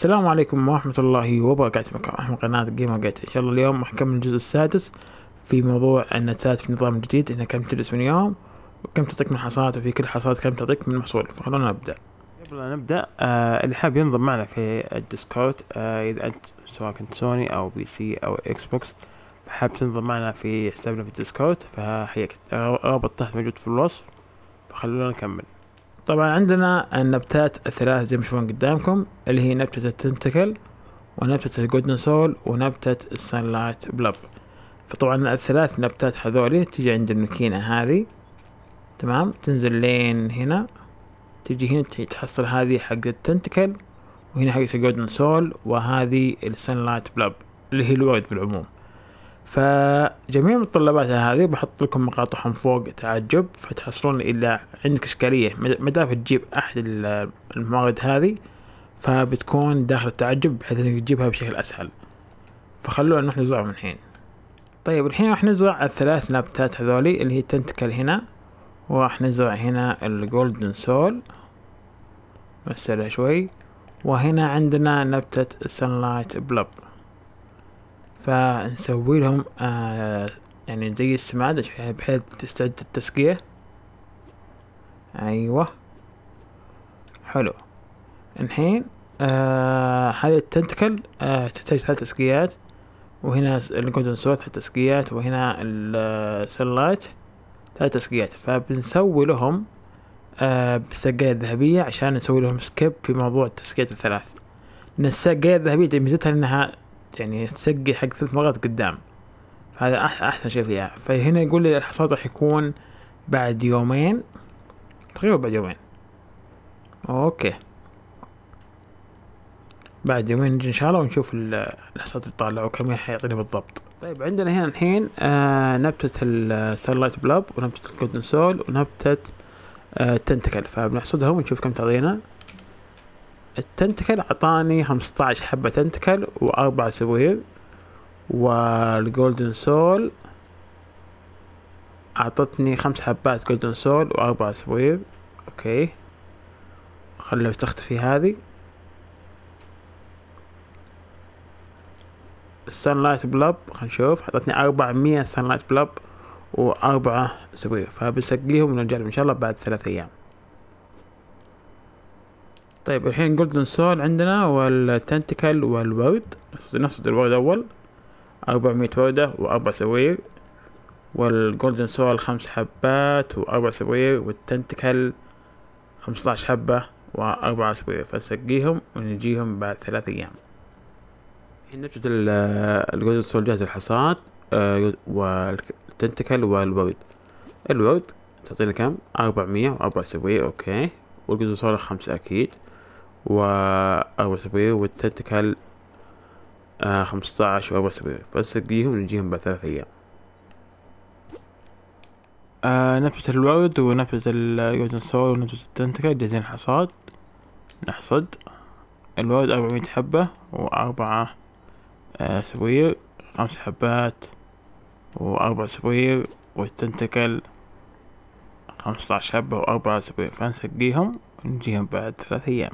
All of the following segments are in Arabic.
السلام عليكم ورحمة الله وبركاته معكم قناة جيمر جيت إن شاء الله اليوم راح نكمل الجزء السادس في موضوع النتات في نظام جديد إنها كم تجلس من يوم وكم تعطيك من حصاد وفي كل حصاد كم تعطيك من محصول فخلونا نبدأ قبل أن نبدأ آه اللي حاب ينضم معنا في الديسكورد آه إذا أنت سواء كنت سوني أو بي سي أو إكس بوكس حاب تنضم معنا في حسابنا في الديسكورد فحياك الرابط آه، تحت موجود في الوصف فخلونا نكمل طبعا عندنا النبتات الثلاث زي ما تشوفون قدامكم اللي هي نبتة التنتكل ونبتة الجولدن سول ونبتة السنلايت بلب فطبعا الثلاث نبتات هذولي تجي عند الماكينة هذي تمام تنزل لين هنا تجي هنا تحصل هذي حق التنتكل وهنا حق الجولدن سول وهذي السنلايت بلب اللي هي الورد بالعموم فجميع المتطلبات هذه بحط لكم مقاطعهم فوق تعجب فتحصلون الى عندك إشكالية مدى تجيب أحد المواد هذه فبتكون داخل التعجب بحيث إنك تجيبها بشكل أسهل فخلونا نروح نزرع من الحين طيب الحين راح نزرع الثلاث نبتات هذولي اللي هي تنتكل هنا وراح نزرع هنا الجولدن سول بس شوي وهنا عندنا نبتة سنلايت بلب فنسوي لهم آه يعني زي السماد بحيث تستعد التسقية أيوة حلو الحين آه هذه التنتكل آه تحتاج ثلاث تسقيات وهنا الجولدن سور ثلاث تسقيات وهنا السلايت ثلاث تسقيات فبنسوي لهم آه بالسقاية الذهبية عشان نسوي لهم سكيب في موضوع التسقيات الثلاث لأن السقاية الذهبية ميزتها إنها يعني تسقي حق ثلاث مرات قدام هذا احسن شيء فيها فهنا يقول لي الحصاد راح يكون بعد يومين تقريبا بعد يومين اوكي بعد يومين نجي ان شاء الله ونشوف الحصاد اللي طالع وكم حيعطيني بالضبط طيب عندنا هنا الحين آه نبتة السلايت بلاب ونبتة الجولدن سول ونبتة آه التنتكل فبنحصدهم ونشوف كم تعطينا التنتكل عطاني خمسطعش حبة تنتكل وأربع سبوير والجولدن سول أعطتني خمس حبات جولدن سول وأربع سبوير أوكي خليها تختفي هذه السن لايت بلب خلينا نشوف عطتني أربعمية سن لايت بلب وأربعة سبوير فبسقيهم ونرجع إن شاء الله بعد ثلاثة أيام طيب الحين جولدن سول عندنا والتنتكل والورد ناخد الورد اول أربعمية وردة وأربع سوير والجولدن سول خمس حبات وأربع سوير والتنتكل خمسطعش حبة واربع سوير فنسقيهم ونجيهم بعد ثلاث أيام الحين نبتة الجولدن سول جاهز الحصاد آه، والتنتكل والورد الورد تعطينا كم أربعمية وأربع سوير أوكي والجزء صار خمسة أكيد و أربعة وسبعين والتنتكل آه، خمسة عشر وأربعة بس تجيهم ونجيهم بعد ثلاث أيام آه نفس الورد ونفس الجولدن سول ونفس التنتكل جاهزين حصاد نحصد الورد أربعمية حبة وأربعة آه سبوير خمس حبات وأربع سبوير والتنتكل خمسة عشر حبة وأربعة سبوير فنسقيهم ونجيهم بعد ثلاث أيام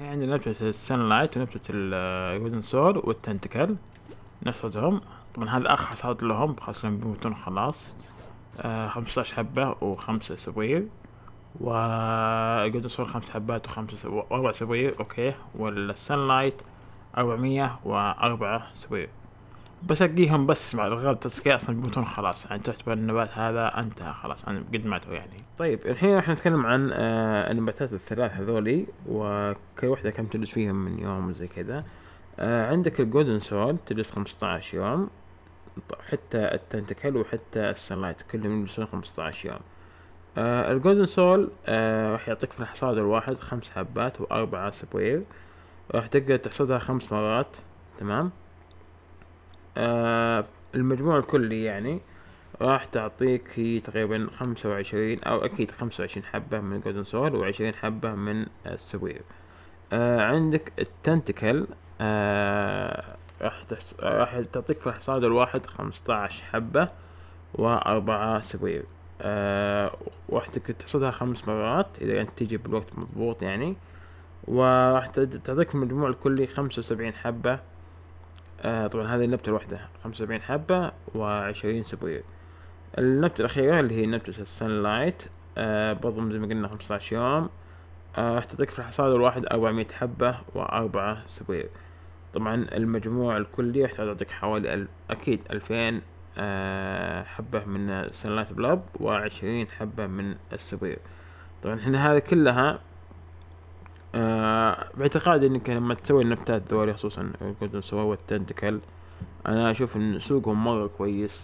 عندنا يعني نفس السن لايت ونفس الجولدن سول والتنتكل نفس صوتهم طبعا هذا أرخص صوت لهم خاصة بيموتون خلاص آه، خمسة عشر حبة وخمسة سبوير و جولدن سول خمس حبات وخمسة وأربع سبوير أوكي والسن لايت أربعمية وأربعة سبوير بسقيهم بس مع الغاز التسقية اصلا بيموتون خلاص يعني تعتبر النبات هذا انتهى خلاص انا قد ماتوا يعني طيب الحين راح نتكلم عن آه النباتات الثلاث هذولي وكل وحدة كم تجلس فيهم من يوم وزي كذا آه عندك الجولدن سول تجلس خمسة عشر يوم حتى التنتكل وحتى السلايت كلهم يجلسون خمسة عشر يوم آه الجولدن سول آه راح يعطيك في الحصاد الواحد خمس حبات وأربعة سبوير راح تقدر تحصدها خمس مرات تمام آه، المجموع الكلي يعني راح تعطيك هي تقريبا خمسة وعشرين أو أكيد خمسة وعشرين حبة من جولدن سول وعشرين حبة من السوير آه، عندك التنتكل آه، راح تحص... راح تعطيك في الحصاد الواحد عشر حبة وأربعة سوير أه وحدك تحصدها خمس مرات إذا أنت تجي بالوقت مضبوط يعني وراح تعطيك في المجموع الكلي خمسة وسبعين حبة آه طبعا هذه النبتة الواحدة خمسة وسبعين حبة وعشرين سبريل النبتة الأخيرة اللي هي نبتة لايت آه برضو زي ما قلنا خمسة عشر يوم آه، راح تعطيك في الحصاد الواحد أربعمية حبة وأربعة سبريل طبعا المجموع الكلي راح تعطيك حوالي ال... أكيد ألفين آه حبة من لايت بلاب وعشرين حبة من السبريل طبعا احنا هذي كلها آه باعتقادي انك لما تسوي النبتات الدولية خصوصا جولدن سوا والتنتكل انا اشوف ان سوقهم مرة كويس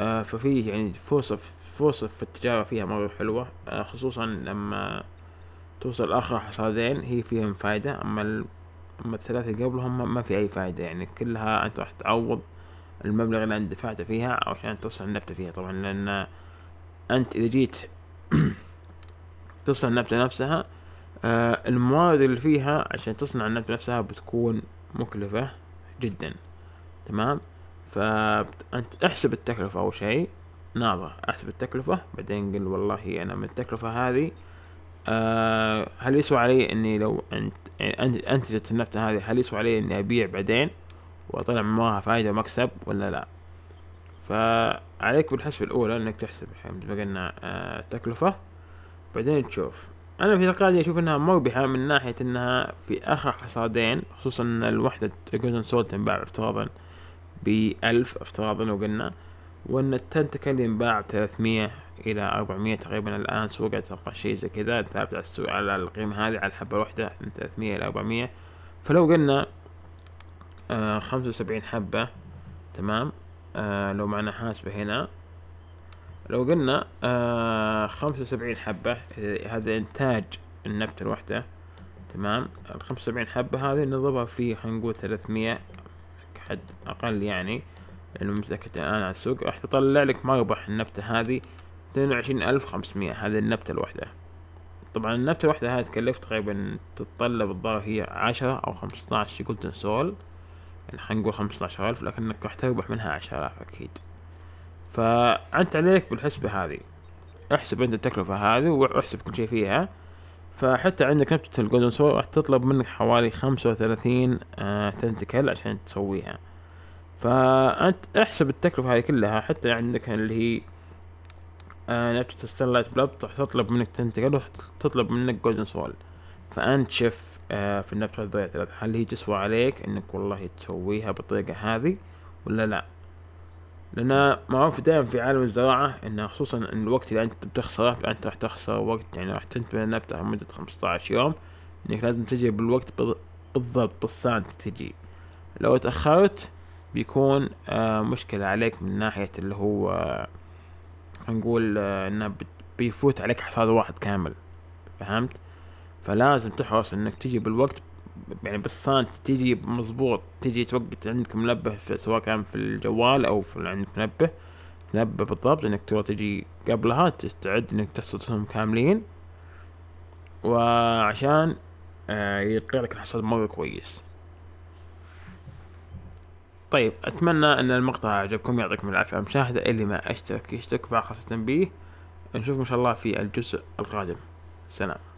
آه ففي يعني فرصة فرصة في التجارة فيها مرة حلوة آه خصوصا لما توصل اخر حصادين هي فيهم فايدة اما ال... اما الثلاثة اللي قبلهم ما في اي فايدة يعني كلها انت راح تعوض المبلغ اللي انت دفعته فيها عشان توصل النبتة فيها طبعا لان انت اذا جيت توصل النبتة نفسها آه، المواد اللي فيها عشان تصنع النبتة نفسها بتكون مكلفة جدا تمام فأنت احسب التكلفة أول شيء ناظر احسب التكلفة بعدين قل والله أنا من التكلفة هذه أه هل يسوى علي اني لو انت انتجت النبتة هذه هل يسوى علي اني ابيع بعدين واطلع من وراها فايدة ومكسب ولا لا فعليك بالحسبة الاولى انك تحسب مثل ما قلنا آه، التكلفة بعدين تشوف انا في تقاليدي اشوف انها مربحه من ناحيه انها في اخر حصادين خصوصا ان الوحده جولدن سول تنباع افتراضا بألف افتراضا لو وان التنتكل ينباع 300 الى 400 تقريبا الان سوق اتوقع شيء زي كذا ثابت على السوق على القيمة هذه على الحبة الواحدة من 300 الى 400 فلو قلنا آه، خمسة وسبعين حبة تمام آه لو معنا حاسبة هنا لو قلنا آه خمسة وسبعين حبة هذا إنتاج النبتة الواحدة تمام الخمسة وسبعين حبة هذه نضربها في خلينا نقول ثلاثمية حد أقل يعني لأنه ممسكت الآن على السوق راح تطلع لك مربح النبتة هذه اثنين وعشرين ألف خمسمية هذه النبتة الواحدة طبعا النبتة الواحدة هذه تكلف تقريبا تتطلب الظاهر هي عشرة أو خمسطعش جولدن سول يعني خلينا نقول عشر ألف لكنك راح تربح منها عشرة أكيد فأنت عليك بالحسبة هذه احسب انت التكلفة هذه واحسب كل شيء فيها فحتى عندك نبتة الجولدن سول راح تطلب منك حوالي خمسة وثلاثين تنتكل آه، عشان تسويها فأنت احسب التكلفة هذه كلها حتى عندك اللي هي نبتة آه، الستانلايت بلاب راح تطلب منك تنتكل وراح تطلب منك جولدن سول فأنت شف آه، في النبتة هذه هل هي تسوى عليك انك والله تسويها بالطريقة هذه ولا لأ لأن معروف دائما في عالم الزراعة إن خصوصا إن الوقت اللي أنت بتخسره يعني أنت راح تخسر وقت يعني راح تنتبه لنبتة لمدة خمسة عشر يوم إنك لازم تجي بالوقت بالضبط بالسنت تجي لو تأخرت بيكون آه مشكلة عليك من ناحية اللي هو خلينا نقول آه إنه بيفوت عليك حصاد واحد كامل فهمت؟ فلازم تحرص إنك تجي بالوقت يعني بالصاج تجي مظبوط تجي توقت عندك منبه سواء كان في الجوال او في عندك منبه تنبه بالضبط انك تبغى تجي قبلها تستعد انك تحصدهم كاملين وعشان آه يطلع لك الحصاد مرة كويس طيب اتمنى ان المقطع عجبكم يعطيكم العافية على المشاهدة اللي ما اشترك يشترك فعل خاصة التنبيه نشوفكم ان شاء الله في الجزء القادم سلام